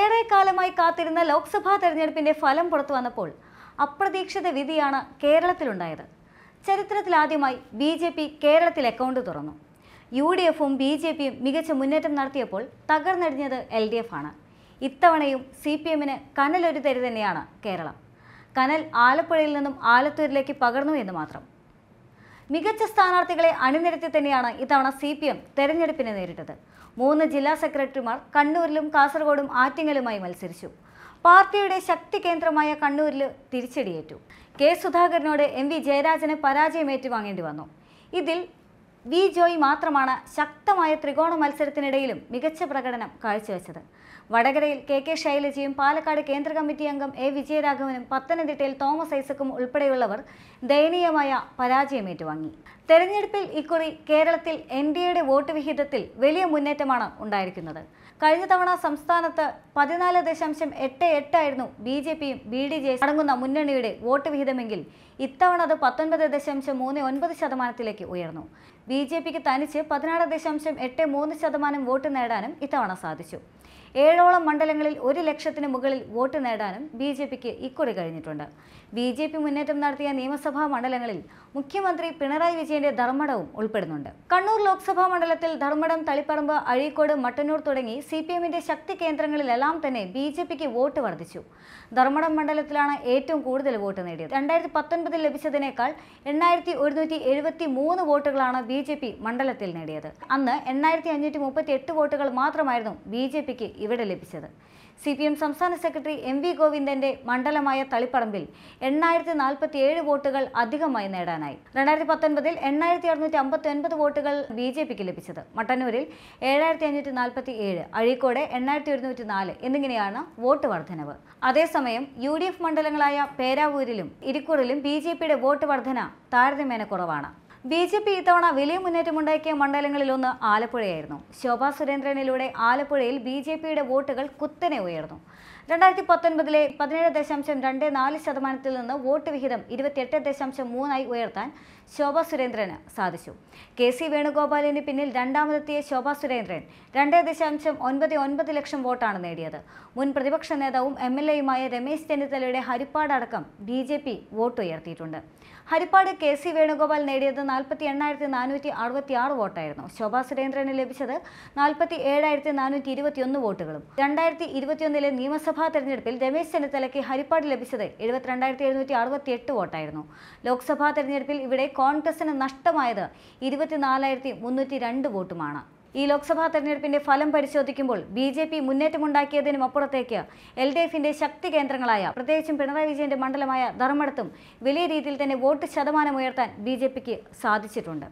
ഏറെക്കാലമായി കാത്തിരുന്ന ലോക്സഭാ തെരഞ്ഞെടുപ്പിന്റെ ഫലം പുറത്തു വന്നപ്പോൾ അപ്രതീക്ഷിത വിധിയാണ് കേരളത്തിലുണ്ടായത് ചരിത്രത്തിലാദ്യമായി ബി ജെ പി കേരളത്തിൽ അക്കൗണ്ട് തുറന്നു യു ഡി എഫും ബി ജെ പിയും മികച്ച മുന്നേറ്റം നടത്തിയപ്പോൾ തകർന്നടിഞ്ഞത് എൽ ഡി എഫ് ആണ് ഇത്തവണയും സി പി എമ്മിന് കനലൊരു തരി തന്നെയാണ് കേരളം കനൽ ആലപ്പുഴയിൽ നിന്നും ആലത്തൂരിലേക്ക് പകർന്നു എന്ന് മാത്രം മികച്ച സ്ഥാനാർത്ഥികളെ അണിനിരത്തി തന്നെയാണ് ഇത്തവണ സി പി എം തെരഞ്ഞെടുപ്പിനെ നേരിട്ടത് മൂന്ന് ജില്ലാ സെക്രട്ടറിമാർ കണ്ണൂരിലും കാസർഗോഡും ആറ്റിങ്ങലുമായി മത്സരിച്ചു പാർട്ടിയുടെ ശക്തി കേന്ദ്രമായ കണ്ണൂരിൽ തിരിച്ചടിയേറ്റു കെ സുധാകരനോട് എം വി ജയരാജന് പരാജയം ഏറ്റുവാങ്ങേണ്ടി വന്നു ഇതിൽ വി ജോയ് മാത്രമാണ് ശക്തമായ ത്രികോണ മത്സരത്തിനിടയിലും മികച്ച പ്രകടനം കാഴ്ചവെച്ചത് വടകരയിൽ കെ കെ ശൈലജയും പാലക്കാട് കേന്ദ്ര കമ്മിറ്റി അംഗം എ വിജയരാഘവനും പത്തനംതിട്ടയിൽ തോമസ് ഐസക്കും ഉൾപ്പെടെയുള്ളവർ ദയനീയമായ പരാജയം ഏറ്റുവാങ്ങി തെരഞ്ഞെടുപ്പിൽ ഇക്കുറി കേരളത്തിൽ എൻ ഡി എയുടെ വോട്ട് വിഹിതത്തിൽ വലിയ മുന്നേറ്റമാണ് ഉണ്ടായിരിക്കുന്നത് കഴിഞ്ഞ തവണ സംസ്ഥാനത്ത് പതിനാല് ദശാംശം എട്ട് എട്ടായിരുന്നു ബി ജെ പിയും ബി ഡി ജെ അടങ്ങുന്ന മുന്നണിയുടെ വോട്ട് വിഹിതമെങ്കിൽ ഇത്തവണ അത് പത്തൊൻപത് ദശാംശം മൂന്ന് ഒൻപത് ശതമാനത്തിലേക്ക് ഉയർന്നു ബി ജെ പിക്ക് തനിച്ച് പതിനാറ് ദശാംശം എട്ട് മൂന്ന് ശതമാനം വോട്ട് നേടാനും ഇത്തവണ സാധിച്ചു ഏഴോളം മണ്ഡലങ്ങളിൽ ഒരു ലക്ഷത്തിന് മുകളിൽ വോട്ട് നേടാനും ബി ജെ പിക്ക് ഇക്കുറി കഴിഞ്ഞിട്ടുണ്ട് ബി ജെ പി മുന്നേറ്റം നടത്തിയ നിയമസഭാ മണ്ഡലങ്ങളിൽ മുഖ്യമന്ത്രി പിണറായി വിജയന്റെ ധർമ്മടവും ഉൾപ്പെടുന്നുണ്ട് കണ്ണൂർ ലോക്സഭാ മണ്ഡലത്തിൽ ധർമ്മടം തളിപ്പറമ്പ് അഴീക്കോട് മട്ടന്നൂർ തുടങ്ങി സി പി എമ്മിന്റെ ശക്തി കേന്ദ്രങ്ങളിലെല്ലാം തന്നെ ബി ജെ പിക്ക് വോട്ട് വർദ്ധിച്ചു ധർമ്മടം മണ്ഡലത്തിലാണ് ഏറ്റവും കൂടുതൽ വോട്ട് നേടിയത് രണ്ടായിരത്തി എൺപത് ലഭിച്ചതിനേക്കാൾ എണ്ണായിരത്തി ഒരുന്നൂറ്റി എഴുപത്തി മൂന്ന് വോട്ടുകളാണ് ബി ജെ പി മണ്ഡലത്തിൽ നേടിയത് അന്ന് എണ്ണായിരത്തി അഞ്ഞൂറ്റി മുപ്പത്തി എട്ട് വോട്ടുകൾ മാത്രമായിരുന്നു ബി ജെ പിക്ക് ഇവിടെ ലഭിച്ചത് സി പി എം സംസ്ഥാന സെക്രട്ടറി എം വി ഗോവിന്ദന്റെ മണ്ഡലമായ തളിപ്പറമ്പിൽ എണ്ണായിരത്തി നാൽപ്പത്തി ഏഴ് വോട്ടുകൾ അധികമായി നേടാനായി രണ്ടായിരത്തി പത്തൊൻപതിൽ എണ്ണായിരത്തി അറുന്നൂറ്റി അമ്പത്തി ഒൻപത് വോട്ടുകൾ ബി ജെ പിക്ക് ലഭിച്ചത് മട്ടന്നൂരിൽ ഏഴായിരത്തി അഞ്ഞൂറ്റി നാൽപ്പത്തി ഏഴ് അഴീക്കോട് എണ്ണായിരത്തി ഒരുന്നൂറ്റി നാല് എന്നിങ്ങനെയാണ് വോട്ട് വർധനവ് അതേസമയം യു ഡി എഫ് മണ്ഡലങ്ങളായ പേരാവൂരിലും ഇരിക്കൂറിലും ബി ബിജെപിയുടെ ജെ പിയുടെ വോട്ട് വർധന താരതമ്യേന കുറവാണ് ബി ജെ പി ഇത്തവണ വലിയ മുന്നേറ്റമുണ്ടാക്കിയ മണ്ഡലങ്ങളിലൊന്ന് ആലപ്പുഴയായിരുന്നു ശോഭാ സുരേന്ദ്രനിലൂടെ ആലപ്പുഴയിൽ ബി ജെ പിയുടെ വോട്ടുകൾ കുത്തനെ ഉയർന്നു രണ്ടായിരത്തി പത്തൊൻപതിലെ പതിനേഴ് ദശാംശം രണ്ട് നാല് ശതമാനത്തിൽ നിന്ന് വോട്ട് വിഹിതം ഇരുപത്തിയെട്ട് ദശാംശം മൂന്നായി ഉയർത്താൻ ശോഭാ സുരേന്ദ്രന് സാധിച്ചു കെ സി വേണുഗോപാലിന് പിന്നിൽ രണ്ടാമതെത്തിയ ശോഭാ സുരേന്ദ്രൻ രണ്ട് ദശാംശം ഒൻപത് ഒൻപത് ലക്ഷം വോട്ടാണ് നേടിയത് മുൻ പ്രതിപക്ഷ നേതാവും എം എൽ എയുമായ രമേശ് ചെന്നിത്തലയുടെ ഹരിപ്പാടടക്കം ബി ജെ പി വോട്ടുയർത്തിയിട്ടുണ്ട് ഹരിപ്പാട് കെ സി വേണുഗോപാൽ നേടിയത് നാൽപ്പത്തി എണ്ണായിരത്തി നാനൂറ്റി അറുപത്തി ആറ് വോട്ടായിരുന്നു ശോഭാ സുരേന്ദ്രന് ലഭിച്ചത് നാൽപ്പത്തി ഏഴായിരത്തി നാനൂറ്റി ഇരുപത്തിയൊന്ന് വോട്ടുകളും രണ്ടായിരത്തി ഇരുപത്തിയൊന്നിലെ നിയമസഭ നിയമസഭാ തെരഞ്ഞെടുപ്പിൽ രമേശ് ചെന്നിത്തലയ്ക്ക് ഹരിപ്പാട് ലഭിച്ചത് എഴുപത്തിരണ്ടായിരത്തി എഴുന്നൂറ്റി അറുപത്തി എട്ട് വോട്ടായിരുന്നു ലോക്സഭാ തെരഞ്ഞെടുപ്പിൽ ഇവിടെ കോൺഗ്രസിന് നഷ്ടമായത് ഇരുപത്തിനാലായിരത്തി മുന്നൂറ്റി രണ്ട് വോട്ടുമാണ് ഈ ലോക്സഭാ തെരഞ്ഞെടുപ്പിന്റെ ഫലം പരിശോധിക്കുമ്പോൾ ബി ജെ പി മുന്നേറ്റമുണ്ടാക്കിയതിനും അപ്പുറത്തേക്ക് എൽ ഡി എഫിന്റെ ശക്തി കേന്ദ്രങ്ങളായ പ്രത്യേകിച്ചും പിണറായി വിജയന്റെ മണ്ഡലമായ ധർമ്മടത്തും വലിയ രീതിയിൽ തന്നെ വോട്ട് ശതമാനം ഉയർത്താൻ ബി സാധിച്ചിട്ടുണ്ട്